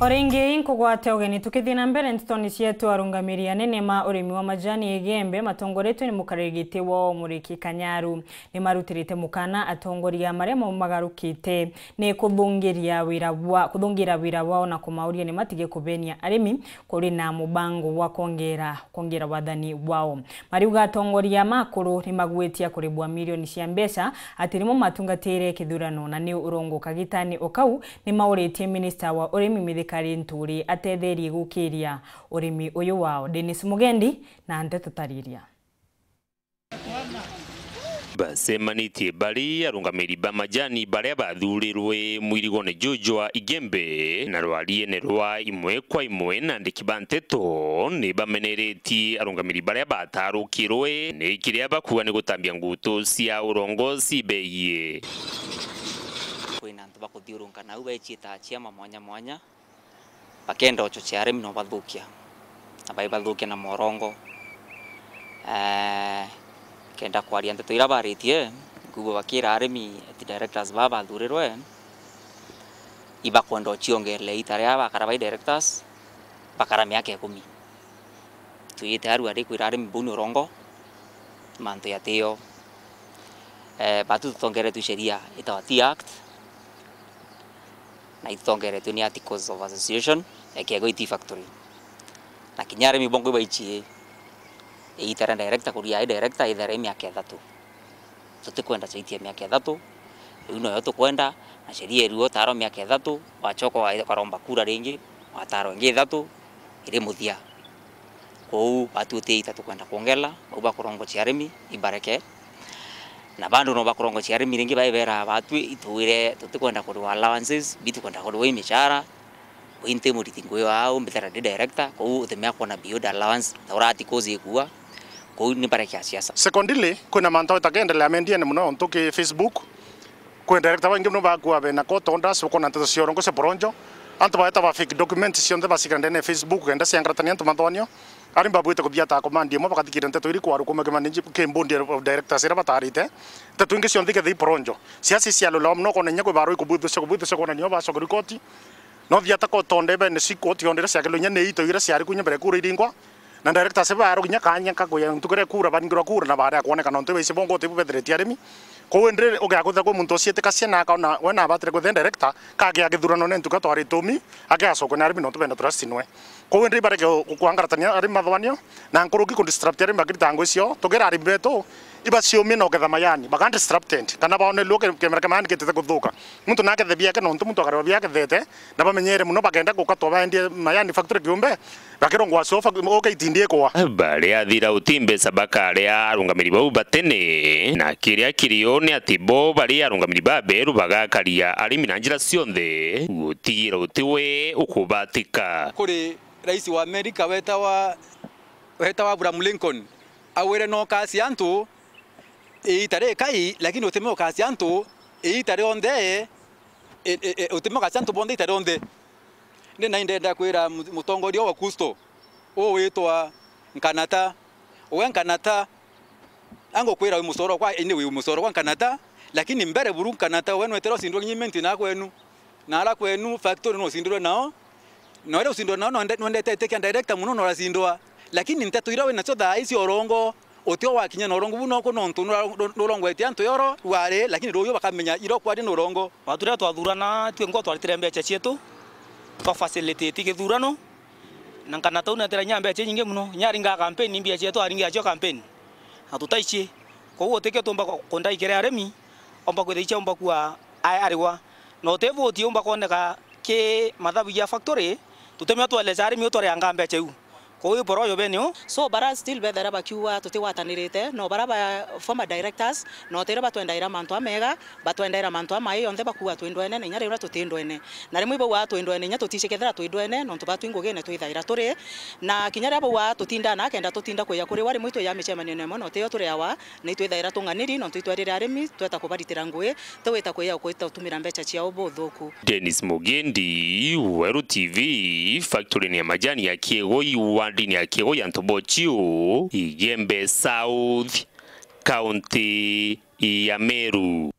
Orenge inko kwa inkuguate ni tukithi na mbele ntitoni cietu arungamiri nene ma oremi wa majani egembe matongo matongoretwe ni mukarigiti wa omuriki kanyaru ni marutirite mukana atongoria maria maumagarukite ni kuthungiria wira wa kuthungira wira wao na kumauria ni matige kubenia arimi kuri na mubango wa kongera kongera wathani wao mariuga atongoria makuru ni magweti magwetia kuribwa milioni cia mbeca ati nimo matungatire kithurano na ni urongo kagitani okau ni maureti minister wa oremi urimi thirikari nturi atetheri gukiria urimi uyu wao Dennis Mugendi na ndeto tariria bacemanitie bari arungamiri ba majani baria bathurirwe mwirigo ni jojwa igembe na rwariene rwa imwe kwa imwe na ndiki ba nteto ni bameneretie arungamiri baria batarukirwe ni kiria bakua ni gutambia ngutu cia urongozi beie kwina antu bakuthiurunka nau becita ciama mwanya mwanya bakenda ocho chiaremi nobathukia abaibathukia na morongo eh, kenda kwaria ndeto ira baritie ngubo bakira aremi ati directors ba bathurirwe ibakwenda ochiongerere ita ria bakara bai directors bakara miaka ikumi tuite aru ari kwira aremi bunu rongo mantu yatio eh, batu tutongere tu sheria itawa act na tu ni articles of association eke go IT factory na kinyare mi bongo ba mibongo baichie eitara director kuri ai director ithere miaka ethatu tutikwenda chaitie miaka ethatu uno yoto tukwenda na sheria ruo taro mi miaka ethatu wachoka waromba kura ringi wataro ingi ethatu iri muthia kou watuutie itatu kwenda kuongela bau bakurongo cia arimi ibareke na bandu no bakurongo cia arimi ringi itu ire tote tutikwenda kuriwa allowances bitu kwenda kuriwa imishara inte murithi ngwi wao mbithara ndi director kuu uthimea kuona beyond allowance na urati kuzi kuwa kuu ni barekia siasa secondly kuna mantu itakendelea mendiene muno ke facebook kwä director baingi muno bakua so ko na nteto ciorongo ko se poronjo anto ba ba fik fake document cionthe bacikandeene facebook genda ciangaratania antu mathonio ari mbabwite kuthia takomandi imwe bakathikire nteto iri kwarukumekemaniji kä mbundi of directors ira poronjo nteto ingi cionthi kethei boronjo ciaci cialula muno kona inya kwä baroi kå bwithä cia kå bwithä cia kuonanio bacokeru koti no thiata ko tonde be ne siko ti onde sia kelo ne ito ira sia kunya bere kuri ringwa na director se baro nya kanya ka kuya ntukere kura ban ngro kura na bara kone kana onte bese bongo tipu bedre ti aremi ko endre oga ko ko muntu siete ka sena ka na wena batre ko den director ka ge age durano ne to ntuka twari tomi age ko na aremi no to benda trust inwe ko endre bare ko kuangara tania aremi madwanio na nkoro ki ko distract aremi bagri tango sio togera aremi to iba ciumi na getha mayani baka disrupted kana baone luke kemereka mayani getete guthuka muntu na gethe biake na untu muntu akarwa biake thete na bamenyere muno bagenda guka to baendie mayani factory kiumbe bakirongwa sofa oke itindie kwa bari athira utimbe sabaka aria arungamiri bau batene na kiria kirio ni ati bo bari arungamiri baberu bagakaria arimi na njira cionthe gutigira utiwe ukubatika kuri rais wa Amerika wetawa wetawa Abraham Lincoln awire no kasi antu itare kai lakini uteme kasi antu itare onde uteme kasi antu bonde itare onde ndi nainde kuira mutongo dio wa kusto uo witwa nkanata uwe nkanata ango kuira wi musoro kwa ini wi musoro kwa nkanata lakini mbere buru nkanata wenu etero sindwe nyimenti na kwenu na ala kwenu factory no sindwe nao no era usindwe nao no ndete tekia director muno no rasindwa lakini ntetu ira we nacho thaa ici orongo utio wa na urongo buno ko nontu nurongwetie antu yoro ware lakini ruyo bakamenya iro kwari nurongo waturia twathurana tu ngo twaritire mbeca cietu twafacilitate githurano na kana tau netera nya mbeche nyinge muno nyari nyaringa kampeni mbia cietu aringia cio kampeni atutaicie ko tikio tumba kundaikire arimi omba ko kwithicia omba kwa kua ariwa na utivuti omba koneka ke mathabu ya factory tutemia twaleca arimi anga mbeche u kuu boro yo benyo so bara still be bethera bakiuga tutiwatanirite no bara ba former directors no ba tira batwendaira mantu amega ba batwendaira mantu amaye yonthe bakuga twindwene na nyari ura ene na rimwe ba wa bwa twindwene nya tuticikethera ene no tuba twingugene twithaira turi na kinyari bwa tutinda na kenda tutinda kuya kuri wari mwitu ya micemani ne mono tio turi awa ni twithaira tunganiri no twitwarira arimi tweta kubaritira ngui tweta kuya kuita utumira mbecha chia obo thoku Dennis Mugindi Weru TV factory ni majani ya kiego iwa ya akego yantobo chiu igembe south county ya Meru